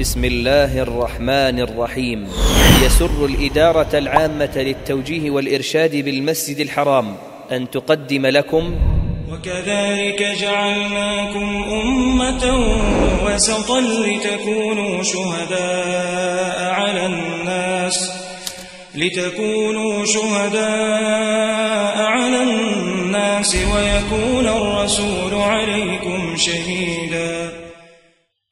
بسم الله الرحمن الرحيم يسر الإدارة العامة للتوجيه والإرشاد بالمسجد الحرام أن تقدم لكم وكذلك جعلناكم أمة وسطا لتكونوا شهداء على الناس لتكونوا شهداء على الناس ويكون الرسول عليكم شهيداً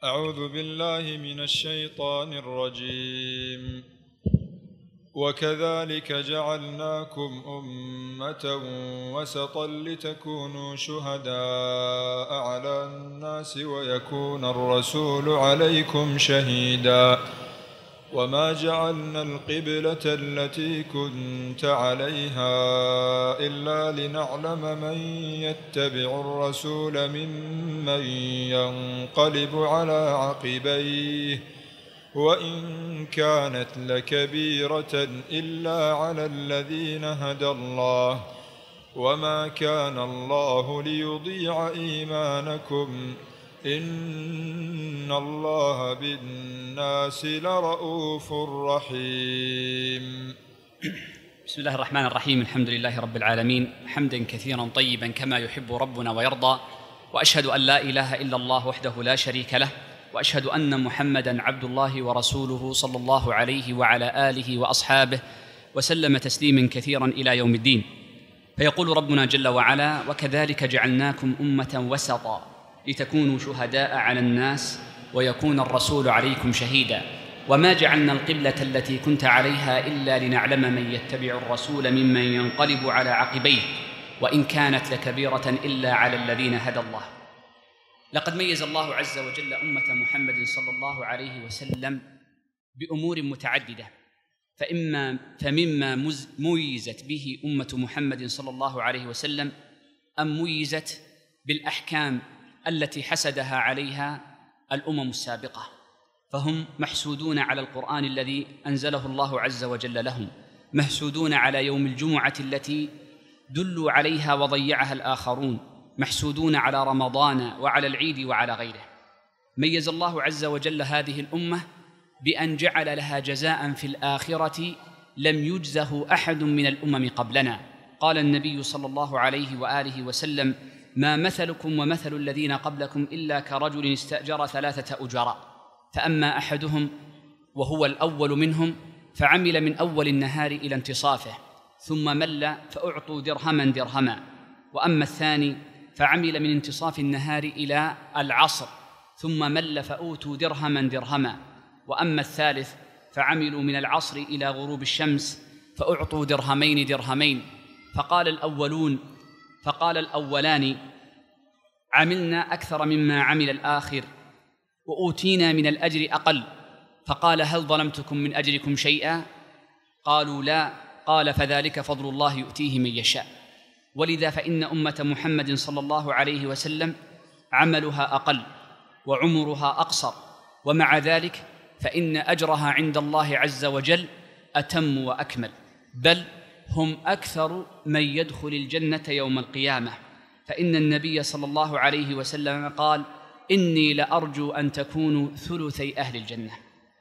أعوذ بالله من الشيطان الرجيم وكذلك جعلناكم أمة وسطا لتكونوا شهداء على الناس ويكون الرسول عليكم شهيداً وما جعلنا القبلة التي كنت عليها إلا لنعلم من يتبع الرسول ممن ينقلب على عقبيه وإن كانت لكبيرة إلا على الذين هدى الله وما كان الله ليضيع إيمانكم إن الله بالناس لرؤوف رحيم بسم الله الرحمن الرحيم الحمد لله رب العالمين حمدا كثيرا طيبا كما يحب ربنا ويرضى واشهد ان لا اله الا الله وحده لا شريك له واشهد ان محمدا عبد الله ورسوله صلى الله عليه وعلى اله واصحابه وسلم تسليما كثيرا الى يوم الدين فيقول ربنا جل وعلا وكذلك جعلناكم امه وسطا لتكونوا شهداء على الناس ويكون الرسول عليكم شهيدا وما جعلنا القبلة التي كنت عليها إلا لنعلم من يتبع الرسول ممن ينقلب على عقبيه وإن كانت لكبيرة إلا على الذين هدى الله لقد ميز الله عز وجل أمة محمد صلى الله عليه وسلم بأمور متعددة فإما فمما ميزت به أمة محمد صلى الله عليه وسلم أن ميزت بالأحكام التي حسدها عليها الامم السابقه فهم محسودون على القران الذي انزله الله عز وجل لهم محسودون على يوم الجمعه التي دلوا عليها وضيعها الاخرون محسودون على رمضان وعلى العيد وعلى غيره ميز الله عز وجل هذه الامه بان جعل لها جزاء في الاخره لم يجزه احد من الامم قبلنا قال النبي صلى الله عليه واله وسلم ما مثلكم ومثل الذين قبلكم إلا كرجل استأجر ثلاثة أجراء فأما أحدهم وهو الأول منهم فعمل من أول النهار إلى انتصافه ثم مل فأعطوا درهما درهما وأما الثاني فعمل من انتصاف النهار إلى العصر ثم مل فأوتوا درهما درهما وأما الثالث فعملوا من العصر إلى غروب الشمس فأعطوا درهمين درهمين فقال الأولون فقال الأولان عملنا أكثر مما عمل الآخر وأوتينا من الأجر أقل فقال هل ظلمتكم من أجركم شيئا قالوا لا قال فذلك فضل الله يؤتيه من يشاء ولذا فإن أمة محمد صلى الله عليه وسلم عملها أقل وعمرها أقصر ومع ذلك فإن أجرها عند الله عز وجل أتم وأكمل بل هم أكثر من يدخل الجنة يوم القيامة فإن النبي صلى الله عليه وسلم قال إني لأرجو أن تكونوا ثلثي أهل الجنة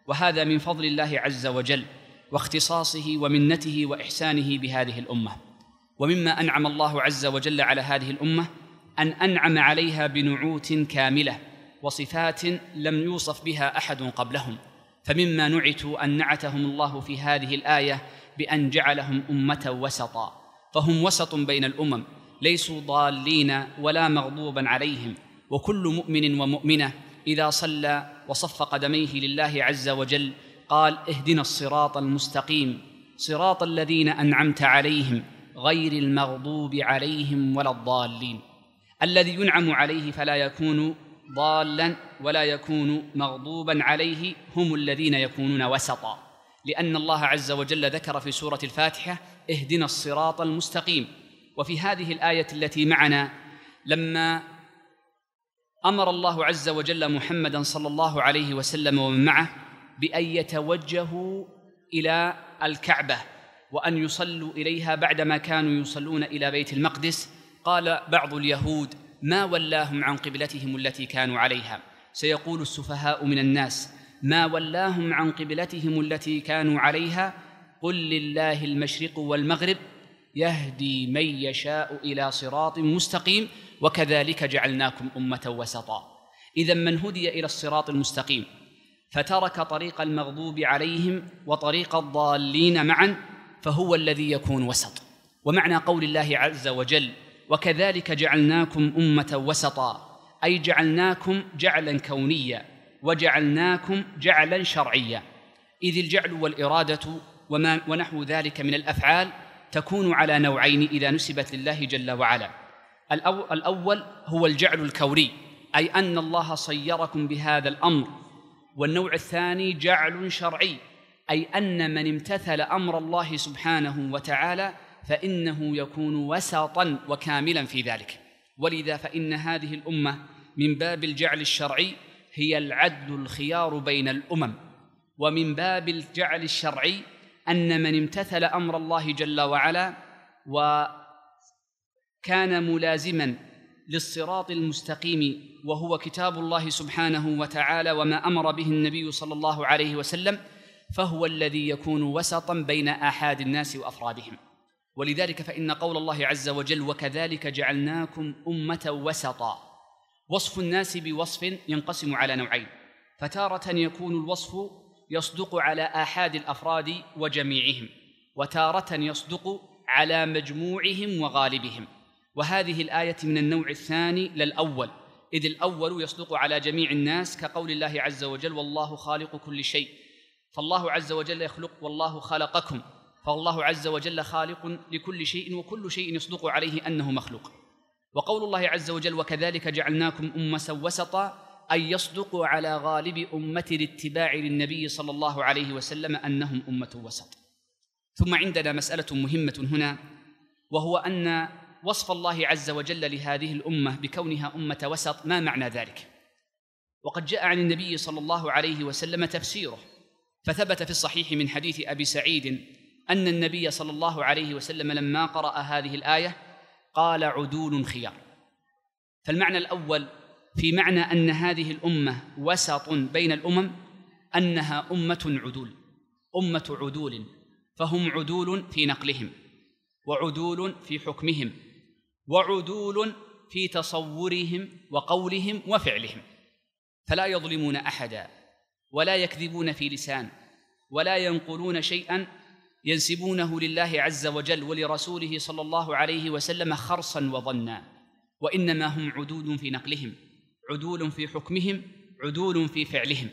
وهذا من فضل الله عز وجل واختصاصه ومنته وإحسانه بهذه الأمة ومما أنعم الله عز وجل على هذه الأمة أن أنعم عليها بنعوت كاملة وصفات لم يوصف بها أحد قبلهم فمما نعتوا أن نعتهم الله في هذه الآية بأن جعلهم أمة وسطا فهم وسط بين الأمم ليسوا ضالين ولا مغضوبا عليهم وكل مؤمن ومؤمنة إذا صلى وصف قدميه لله عز وجل قال اهدنا الصراط المستقيم صراط الذين أنعمت عليهم غير المغضوب عليهم ولا الضالين الذي ينعم عليه فلا يكون ضالا ولا يكون مغضوبا عليه هم الذين يكونون وسطا لأن الله عز وجل ذكر في سورة الفاتحة اهدنا الصراط المستقيم وفي هذه الآية التي معنا لما أمر الله عز وجل محمدا صلى الله عليه وسلم ومن معه بأن يتوجهوا إلى الكعبة وأن يصلوا إليها بعدما كانوا يصلون إلى بيت المقدس قال بعض اليهود ما ولاهم عن قبلتهم التي كانوا عليها سيقول السفهاء من الناس ما ولاهم عن قبلتهم التي كانوا عليها قل لله المشرق والمغرب يهدي من يشاء الى صراط مستقيم وكذلك جعلناكم امه وسطا اذا من هدي الى الصراط المستقيم فترك طريق المغضوب عليهم وطريق الضالين معا فهو الذي يكون وسط ومعنى قول الله عز وجل وكذلك جعلناكم امه وسطا اي جعلناكم جعلا كونيا وجعلناكم جعلا شرعيا إذ الجعل والإرادة وما ونحو ذلك من الأفعال تكون على نوعين إذا نسبت لله جل وعلا الأول هو الجعل الكوري أي أن الله صيركم بهذا الأمر والنوع الثاني جعل شرعي أي أن من امتثل أمر الله سبحانه وتعالى فإنه يكون وسطا وكاملا في ذلك ولذا فإن هذه الأمة من باب الجعل الشرعي هي العدل الخيار بين الامم ومن باب الجعل الشرعي ان من امتثل امر الله جل وعلا وكان ملازما للصراط المستقيم وهو كتاب الله سبحانه وتعالى وما امر به النبي صلى الله عليه وسلم فهو الذي يكون وسطا بين احاد الناس وافرادهم ولذلك فان قول الله عز وجل وكذلك جعلناكم امه وسطا وصف الناس بوصف ينقسم على نوعين فتارة يكون الوصف يصدق على آحاد الأفراد وجميعهم وتارة يصدق على مجموعهم وغالبهم وهذه الآية من النوع الثاني للأول إذ الأول يصدق على جميع الناس كقول الله عز وجل والله خالق كل شيء فالله عز وجل يخلق والله خلقكم فالله عز وجل خالق لكل شيء وكل شيء يصدق عليه أنه مخلوق وقول الله عز وجل وكذلك جعلناكم أمة وسطا أن يصدقوا على غالب أمة الاتباع للنبي صلى الله عليه وسلم أنهم أمة وسط ثم عندنا مسألة مهمة هنا وهو أن وصف الله عز وجل لهذه الأمة بكونها أمة وسط ما معنى ذلك وقد جاء عن النبي صلى الله عليه وسلم تفسيره فثبت في الصحيح من حديث أبي سعيد أن النبي صلى الله عليه وسلم لما قرأ هذه الآية قال عدول خيار فالمعنى الأول في معنى أن هذه الأمة وسط بين الأمم أنها أمة عدول أمة عدول فهم عدول في نقلهم وعدول في حكمهم وعدول في تصورهم وقولهم وفعلهم فلا يظلمون أحدا ولا يكذبون في لسان ولا ينقلون شيئا ينسبونه لله عز وجل ولرسوله صلى الله عليه وسلم خرصا وظنا وانما هم عدود في نقلهم عدول في حكمهم عدول في فعلهم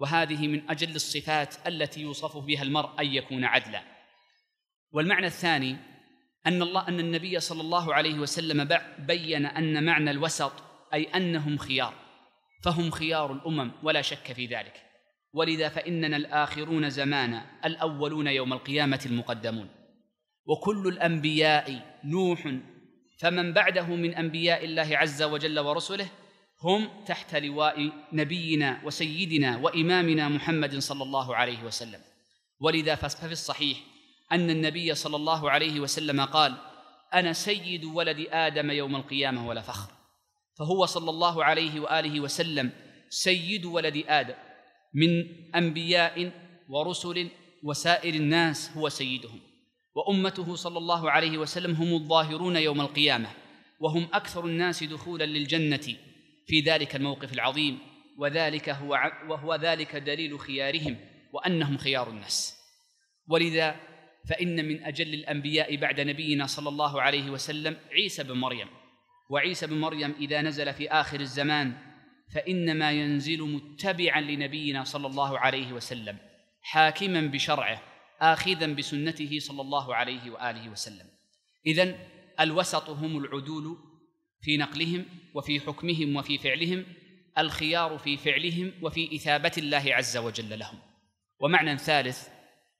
وهذه من اجل الصفات التي يوصف بها المرء ان يكون عدلا والمعنى الثاني ان الله ان النبي صلى الله عليه وسلم بين ان معنى الوسط اي انهم خيار فهم خيار الامم ولا شك في ذلك ولذا فإننا الآخرون زمانا الأولون يوم القيامة المقدمون وكل الأنبياء نوح فمن بعده من أنبياء الله عز وجل ورسله هم تحت لواء نبينا وسيدنا وإمامنا محمد صلى الله عليه وسلم ولذا ففي الصحيح أن النبي صلى الله عليه وسلم قال أنا سيد ولد آدم يوم القيامة ولا فخر فهو صلى الله عليه وآله وسلم سيد ولد آدم من انبياء ورسل وسائر الناس هو سيدهم وامته صلى الله عليه وسلم هم الظاهرون يوم القيامه وهم اكثر الناس دخولا للجنه في ذلك الموقف العظيم وذلك هو وهو ذلك دليل خيارهم وانهم خيار الناس ولذا فان من اجل الانبياء بعد نبينا صلى الله عليه وسلم عيسى بن مريم وعيسى بن مريم اذا نزل في اخر الزمان فإنما ينزل متبعا لنبينا صلى الله عليه وسلم حاكما بشرعه آخذا بسنته صلى الله عليه وآله وسلم إذا الوسط هم العدول في نقلهم وفي حكمهم وفي فعلهم الخيار في فعلهم وفي إثابة الله عز وجل لهم ومعنى ثالث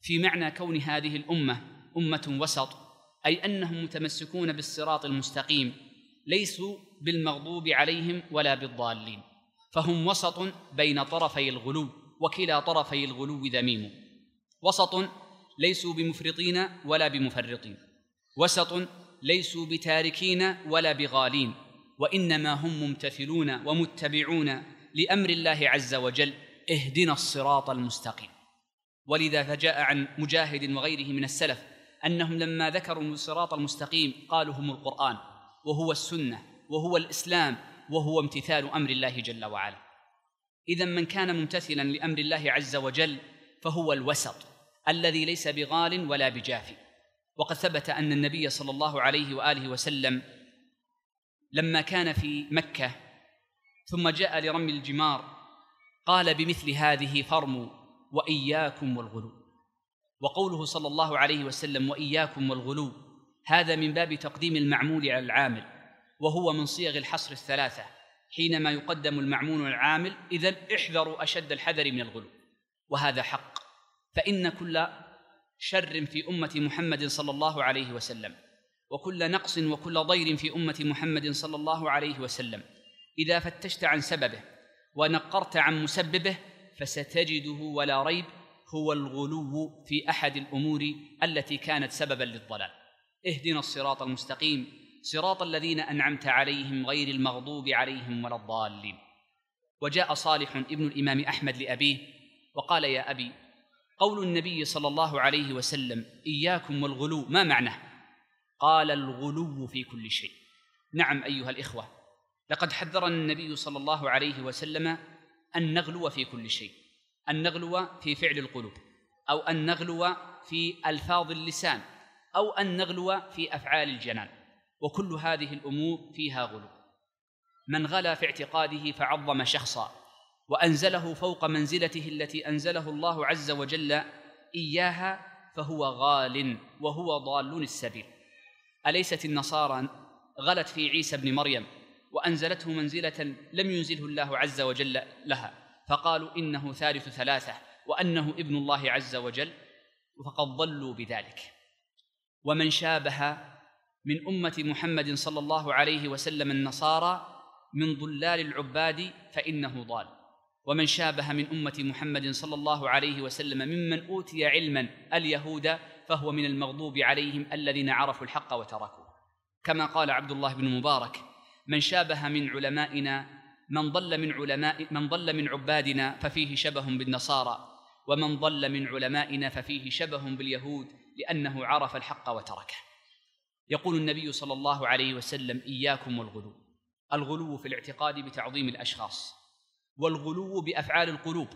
في معنى كون هذه الأمة أمة وسط أي أنهم متمسكون بالصراط المستقيم ليسوا بالمغضوب عليهم ولا بالضالين فهم وسط بين طرفي الغلو وكلا طرفي الغلو ذميم وسط ليسوا بمفرطين ولا بمفرطين وسط ليسوا بتاركين ولا بغالين وانما هم ممتثلون ومتبعون لامر الله عز وجل اهدنا الصراط المستقيم ولذا فجاء عن مجاهد وغيره من السلف انهم لما ذكروا الصراط المستقيم قالوا هم القران وهو السنه وهو الاسلام وهو امتثال امر الله جل وعلا اذا من كان ممتثلا لامر الله عز وجل فهو الوسط الذي ليس بغال ولا بجاف وقد ثبت ان النبي صلى الله عليه واله وسلم لما كان في مكه ثم جاء لرمي الجمار قال بمثل هذه فرموا واياكم والغلو وقوله صلى الله عليه وسلم واياكم والغلو هذا من باب تقديم المعمول على العامل وهو من صيغ الحصر الثلاثة حينما يقدم المعمون العامل إذا احذروا أشد الحذر من الغلو وهذا حق فإن كل شر في أمة محمد صلى الله عليه وسلم وكل نقص وكل ضير في أمة محمد صلى الله عليه وسلم إذا فتشت عن سببه ونقرت عن مسببه فستجده ولا ريب هو الغلو في أحد الأمور التي كانت سببا للضلال اهدنا الصراط المستقيم صراط الذين أنعمت عليهم غير المغضوب عليهم ولا الضالين وجاء صالح ابن الإمام أحمد لأبيه وقال يا أبي قول النبي صلى الله عليه وسلم إياكم والغلو ما معناه قال الغلو في كل شيء نعم أيها الإخوة لقد حذرنا النبي صلى الله عليه وسلم أن نغلو في كل شيء أن نغلو في فعل القلوب أو أن نغلو في ألفاظ اللسان أو أن نغلو في أفعال الجنان وكل هذه الامور فيها غلو من غلا في اعتقاده فعظم شخصا وانزله فوق منزلته التي انزله الله عز وجل اياها فهو غال وهو ضال السبيل اليست النصارى غلت في عيسى بن مريم وانزلته منزله لم ينزله الله عز وجل لها فقالوا انه ثالث ثلاثه وانه ابن الله عز وجل فقد ضلوا بذلك ومن شابه من أمة محمد صلى الله عليه وسلم النصارى من ضلال العباد فإنه ضال ومن شابه من أمة محمد صلى الله عليه وسلم ممن أوتي علما اليهود فهو من المغضوب عليهم الذين عرفوا الحق وتركوه كما قال عبد الله بن مبارك من شابه من علمائنا من ضل من علماء من ضل من عبادنا ففيه شبه بالنصارى ومن ضل من علمائنا ففيه شبه باليهود لأنه عرف الحق وتركه يقول النبي صلى الله عليه وسلم اياكم والغلو الغلو في الاعتقاد بتعظيم الاشخاص والغلو بافعال القلوب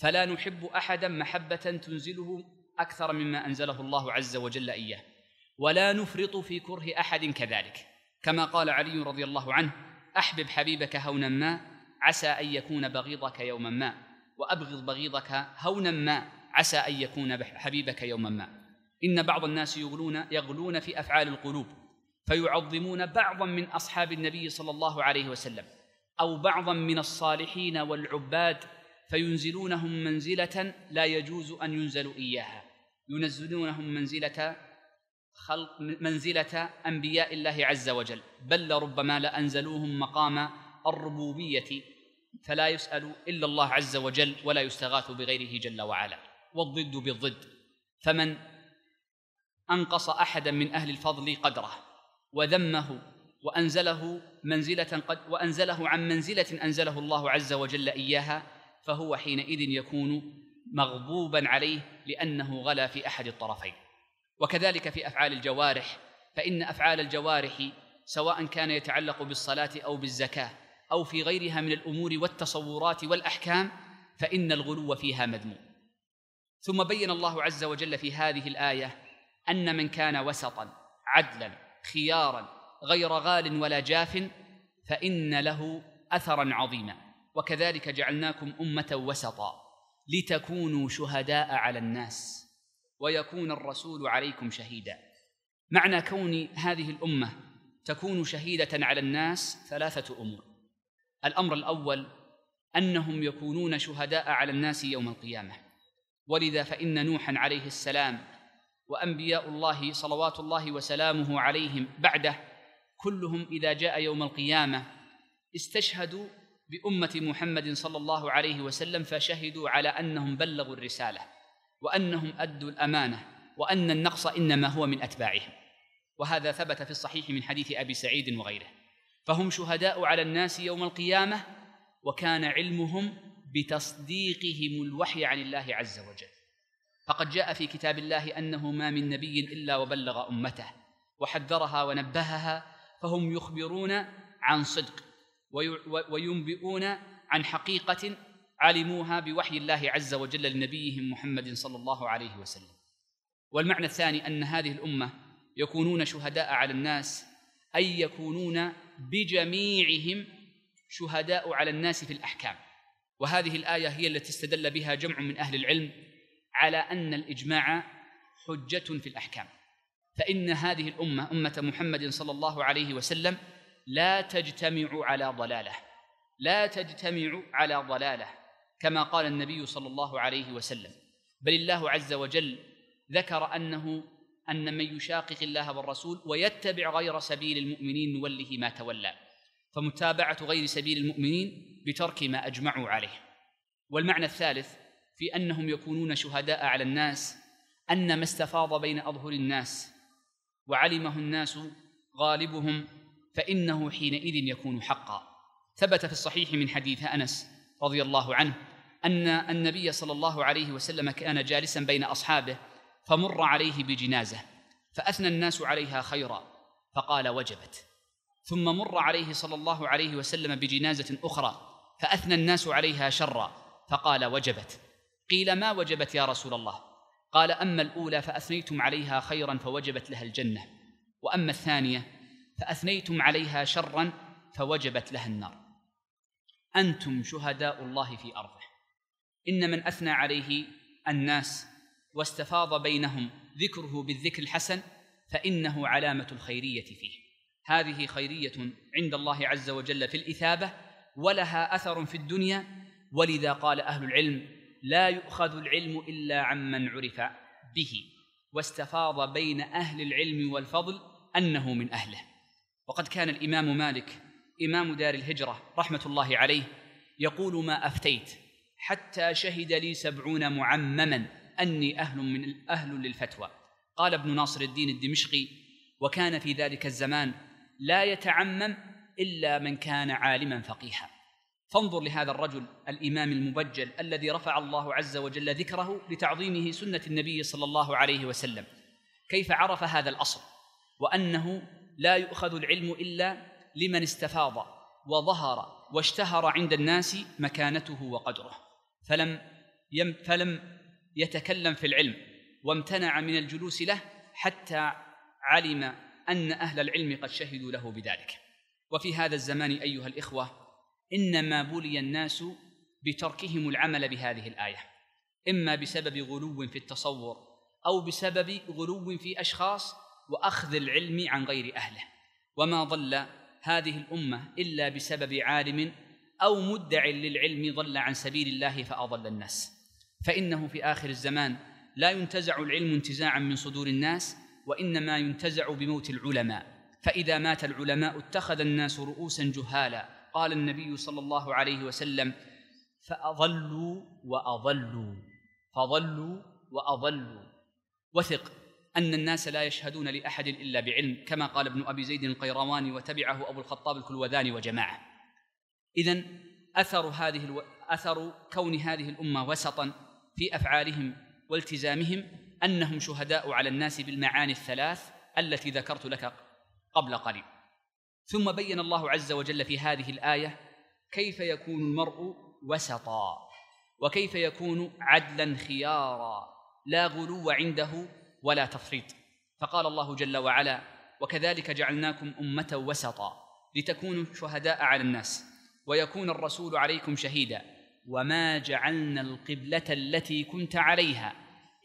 فلا نحب احدا محبه تنزله اكثر مما انزله الله عز وجل اياه ولا نفرط في كره احد كذلك كما قال علي رضي الله عنه احبب حبيبك هونا ما عسى ان يكون بغيضك يوما ما وابغض بغيضك هونا ما عسى ان يكون حبيبك يوما ما إن بعض الناس يغلون يغلون في أفعال القلوب فيعظمون بعضا من أصحاب النبي صلى الله عليه وسلم أو بعضا من الصالحين والعباد فينزلونهم منزلة لا يجوز أن ينزلوا إياها ينزلونهم منزلة خلق منزلة أنبياء الله عز وجل بل لربما لأنزلوهم مقام الربوبية فلا يسأل إلا الله عز وجل ولا يستغاث بغيره جل وعلا والضد بالضد فمن أنقص أحدا من أهل الفضل قدره وذمه وأنزله منزلة قد وأنزله عن منزلة أنزله الله عز وجل إياها فهو حينئذ يكون مغضوبا عليه لأنه غلا في أحد الطرفين وكذلك في أفعال الجوارح فإن أفعال الجوارح سواء كان يتعلق بالصلاة أو بالزكاة أو في غيرها من الأمور والتصورات والأحكام فإن الغلو فيها مذموم ثم بين الله عز وجل في هذه الآية أن من كان وسطا عدلا خيارا غير غال ولا جاف فإن له أثرا عظيما وكذلك جعلناكم أمة وسطا لتكونوا شهداء على الناس ويكون الرسول عليكم شهيدا معنى كون هذه الأمة تكون شهيدة على الناس ثلاثة أمور الأمر الأول أنهم يكونون شهداء على الناس يوم القيامة ولذا فإن نوحا عليه السلام وانبياء الله صلوات الله وسلامه عليهم بعده كلهم اذا جاء يوم القيامه استشهدوا بامه محمد صلى الله عليه وسلم فشهدوا على انهم بلغوا الرساله وانهم ادوا الامانه وان النقص انما هو من اتباعهم وهذا ثبت في الصحيح من حديث ابي سعيد وغيره فهم شهداء على الناس يوم القيامه وكان علمهم بتصديقهم الوحي عن الله عز وجل فقد جاء في كتاب الله أنه ما من نبي إلا وبلغ أمته وحذرها ونبهها فهم يخبرون عن صدق وينبئون عن حقيقة علموها بوحي الله عز وجل لنبيهم محمد صلى الله عليه وسلم والمعنى الثاني أن هذه الأمة يكونون شهداء على الناس أي يكونون بجميعهم شهداء على الناس في الأحكام وهذه الآية هي التي استدل بها جمع من أهل العلم على أن الإجماع حجة في الأحكام فإن هذه الأمة أمة محمد صلى الله عليه وسلم لا تجتمع على ضلاله لا تجتمع على ضلاله كما قال النبي صلى الله عليه وسلم بل الله عز وجل ذكر أنه أن من يشاقق الله والرسول ويتبع غير سبيل المؤمنين نوله ما تولى فمتابعة غير سبيل المؤمنين بترك ما أجمعوا عليه والمعنى الثالث في أنهم يكونون شهداء على الناس أن ما استفاض بين أظهر الناس وعلمه الناس غالبهم فإنه حينئذ يكون حقا ثبت في الصحيح من حديث أنس رضي الله عنه أن النبي صلى الله عليه وسلم كان جالسا بين أصحابه فمر عليه بجنازة فأثنى الناس عليها خيرا فقال وجبت ثم مر عليه صلى الله عليه وسلم بجنازة أخرى فأثنى الناس عليها شرا فقال وجبت قيل ما وجبت يا رسول الله قال اما الاولى فاثنيتم عليها خيرا فوجبت لها الجنه واما الثانيه فاثنيتم عليها شرا فوجبت لها النار انتم شهداء الله في ارضه ان من اثنى عليه الناس واستفاض بينهم ذكره بالذكر الحسن فانه علامه الخيريه فيه هذه خيريه عند الله عز وجل في الاثابه ولها اثر في الدنيا ولذا قال اهل العلم لا يؤخذ العلم إلا عمن عرف به واستفاض بين أهل العلم والفضل أنه من أهله وقد كان الإمام مالك إمام دار الهجرة رحمة الله عليه يقول ما أفتيت حتى شهد لي سبعون معمما أني أهل من أهل للفتوى قال ابن ناصر الدين الدمشقي وكان في ذلك الزمان لا يتعمم إلا من كان عالما فقيها فانظر لهذا الرجل الامام المبجل الذي رفع الله عز وجل ذكره لتعظيمه سنه النبي صلى الله عليه وسلم كيف عرف هذا الاصل وانه لا يؤخذ العلم الا لمن استفاض وظهر واشتهر عند الناس مكانته وقدره فلم يم فلم يتكلم في العلم وامتنع من الجلوس له حتى علم ان اهل العلم قد شهدوا له بذلك وفي هذا الزمان ايها الاخوه إنما بلي الناس بتركهم العمل بهذه الآية إما بسبب غلو في التصور أو بسبب غلو في أشخاص وأخذ العلم عن غير أهله وما ضل هذه الأمة إلا بسبب عالم أو مدع للعلم ضل عن سبيل الله فأضل الناس فإنه في آخر الزمان لا ينتزع العلم انتزاعا من صدور الناس وإنما ينتزع بموت العلماء فإذا مات العلماء اتخذ الناس رؤوسا جهالا قال النبي صلى الله عليه وسلم فأضلوا وأضلوا فضلوا وأضلوا وثق أن الناس لا يشهدون لأحد إلا بعلم كما قال ابن أبي زيد القيرواني وتبعه أبو الخطاب الكلوذاني وجماعة إذا أثر هذه الو... أثر كون هذه الأمة وسطا في أفعالهم والتزامهم أنهم شهداء على الناس بالمعاني الثلاث التي ذكرت لك قبل قليل ثم بين الله عز وجل في هذه الايه كيف يكون المرء وسطا وكيف يكون عدلا خيارا لا غلو عنده ولا تفريط فقال الله جل وعلا وكذلك جعلناكم امه وسطا لتكونوا شهداء على الناس ويكون الرسول عليكم شهيدا وما جعلنا القبله التي كنت عليها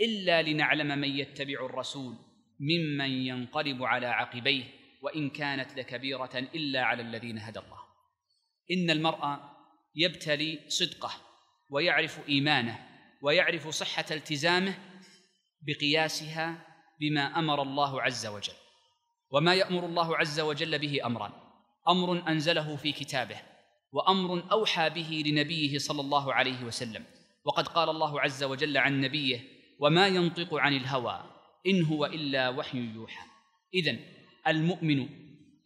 الا لنعلم من يتبع الرسول ممن ينقلب على عقبيه وإن كانت لكبيرة إلا على الذين هدى الله إن المرء يبتلي صدقه ويعرف إيمانه ويعرف صحة التزامه بقياسها بما أمر الله عز وجل وما يأمر الله عز وجل به أمران أمر أنزله في كتابه وأمر أوحى به لنبيه صلى الله عليه وسلم وقد قال الله عز وجل عن نبيه وما ينطق عن الهوى إن هو إلا وحي يوحى إذن المؤمن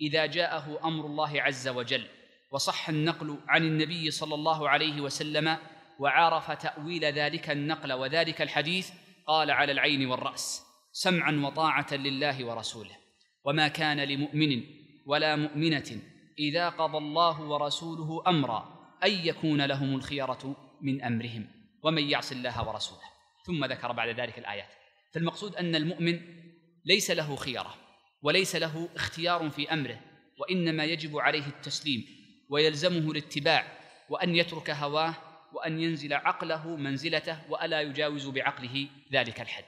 إذا جاءه أمر الله عز وجل وصح النقل عن النبي صلى الله عليه وسلم وعرف تأويل ذلك النقل وذلك الحديث قال على العين والرأس سمعا وطاعة لله ورسوله وما كان لمؤمن ولا مؤمنة إذا قضى الله ورسوله أمرا أن يكون لهم الخيرة من أمرهم ومن يعص الله ورسوله ثم ذكر بعد ذلك الآيات فالمقصود أن المؤمن ليس له خيرة وليس له اختيار في امره وانما يجب عليه التسليم ويلزمه الاتباع وان يترك هواه وان ينزل عقله منزلته والا يجاوز بعقله ذلك الحد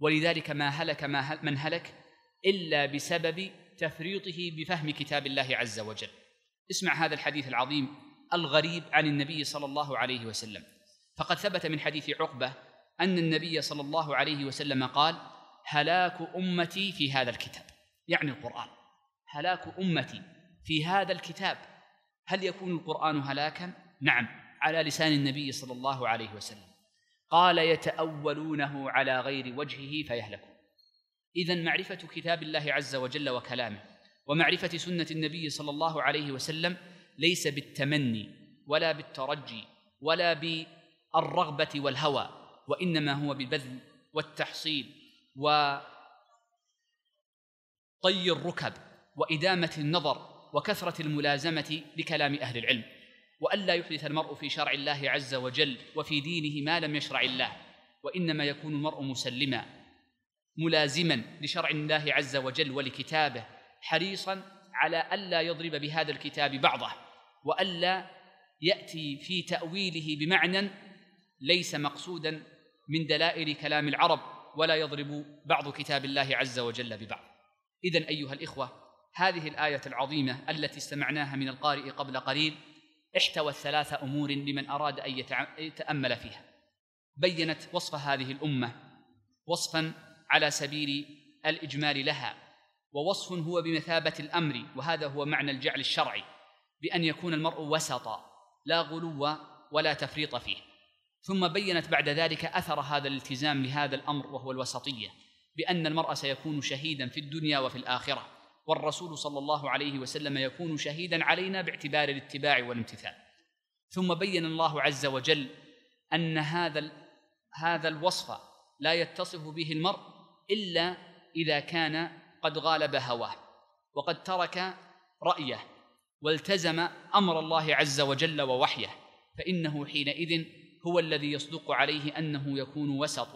ولذلك ما هلك ما هل من هلك الا بسبب تفريطه بفهم كتاب الله عز وجل اسمع هذا الحديث العظيم الغريب عن النبي صلى الله عليه وسلم فقد ثبت من حديث عقبه ان النبي صلى الله عليه وسلم قال هلاك أمتي في هذا الكتاب يعني القرآن هلاك أمتي في هذا الكتاب هل يكون القرآن هلاكا؟ نعم على لسان النبي صلى الله عليه وسلم قال يتأولونه على غير وجهه فيهلكون إذا معرفة كتاب الله عز وجل وكلامه ومعرفة سنة النبي صلى الله عليه وسلم ليس بالتمني ولا بالترجي ولا بالرغبة والهوى وإنما هو بالبذل والتحصيل وطي الركب وإدامة النظر وكثرة الملازمة لكلام أهل العلم وألا يحدث المرء في شرع الله عز وجل وفي دينه ما لم يشرع الله وإنما يكون المرء مسلما ملازما لشرع الله عز وجل ولكتابه حريصا على ألا يضرب بهذا الكتاب بعضه وألا يأتي في تأويله بمعنى ليس مقصودا من دلائل كلام العرب ولا يضرب بعض كتاب الله عز وجل ببعض إذا أيها الإخوة هذه الآية العظيمة التي استمعناها من القارئ قبل قليل احتوت ثلاث أمور لمن أراد أن يتأمل فيها بينت وصف هذه الأمة وصفا على سبيل الإجمال لها ووصف هو بمثابة الأمر وهذا هو معنى الجعل الشرعي بأن يكون المرء وسطا لا غلو ولا تفريط فيه ثم بينت بعد ذلك اثر هذا الالتزام لهذا الامر وهو الوسطيه بان المرء سيكون شهيدا في الدنيا وفي الاخره والرسول صلى الله عليه وسلم يكون شهيدا علينا باعتبار الاتباع والامتثال ثم بين الله عز وجل ان هذا هذا الوصف لا يتصف به المرء الا اذا كان قد غالب هواه وقد ترك رايه والتزم امر الله عز وجل ووحيه فانه حينئذ هو الذي يصدق عليه انه يكون وسط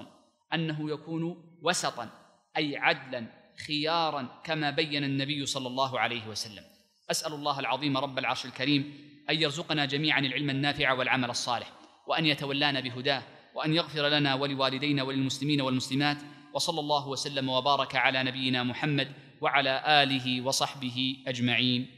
انه يكون وسطا اي عدلا خيارا كما بين النبي صلى الله عليه وسلم اسال الله العظيم رب العرش الكريم ان يرزقنا جميعا العلم النافع والعمل الصالح وان يتولانا بهداه وان يغفر لنا ولوالدينا وللمسلمين والمسلمات وصلى الله وسلم وبارك على نبينا محمد وعلى اله وصحبه اجمعين